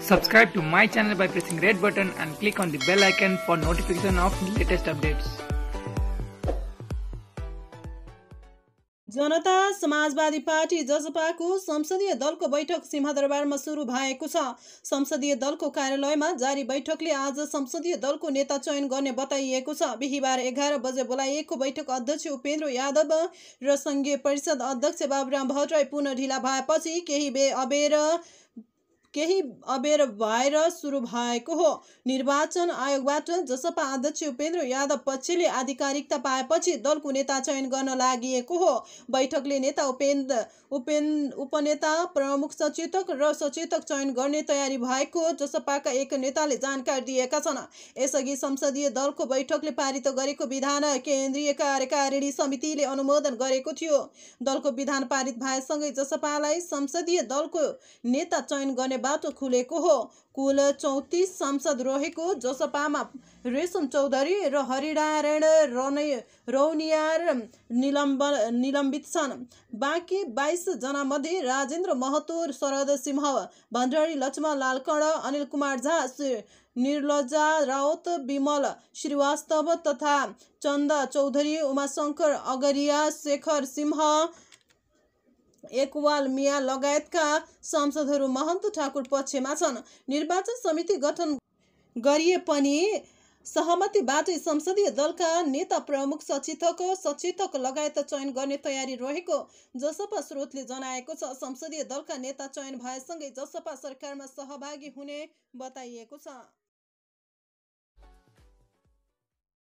Subscribe to my channel by pressing red button and click on the bell icon for notification of latest updates. जनता समाजवादी party जसपाको संसदीय दलको बैठक सिंहदरबारमा सुरु भएको छ संसदीय दलको कार्यालयमा जारी बैठकले आज संसदीय दलको नेता चयन गर्ने बताइएको छ बिहिबार एघार बजे बोलाइएको बैठक अध्यक्ष उपेन्द्र यादव र सङ्घीय परिषद अध्यक्ष बाबुराम भट्टराई पुनः ढिला भएपछि केही बे अबेर केही अबेर भएर सुरु भएको हो निर्वाचन आयोगबाट जसपा अध्यक्ष उपेन्द्र यादव पक्षले आधिकारिकता पाएपछि दलको नेता चयन गर्न लागि हो बैठकले नेता उपेन्द्र उपेन् उपनेता प्रमुख सचेतक र सचेतक चयन गर्ने तयारी भएको जसपाका एक नेताले जानकारी दिएका छन् यसअघि संसदीय दलको बैठकले पारित गरेको विधान केन्द्रीय कार्यकारिणी समितिले अनुमोदन गरेको थियो दलको विधान पारित भएसँगै जसपालाई संसदीय दलको नेता चयन गर्ने खुलेको हो कुल चौतिस सांसद रहेको जसपामा रेशम चौधरी र हरिनारायण रनै रौनियार निलम्ब निलम्बित छन् बाँकी मध्ये राजेन्द्र महतो शरद सिंह भण्डारी लक्ष्मण लालकण अनिल कुमार झा निर्लजा रावत विमल श्रीवास्तव तथा चन्द चौधरी उमाशङ्कर अगरिया शेखर सिंह एकवाल मिया लगायतका सांसदहरू महन्त ठाकुर पक्षमा छन् निर्वाचन समिति गठन गरिए पनि सहमतिबाटै संसदीय दलका नेता प्रमुख सचेतक सचेतक लगायत चयन गर्ने तयारी रहेको जसपा स्रोतले जनाएको छ संसदीय दलका नेता चयन भएसँगै जसपा सरकारमा सहभागी हुने बताइएको छ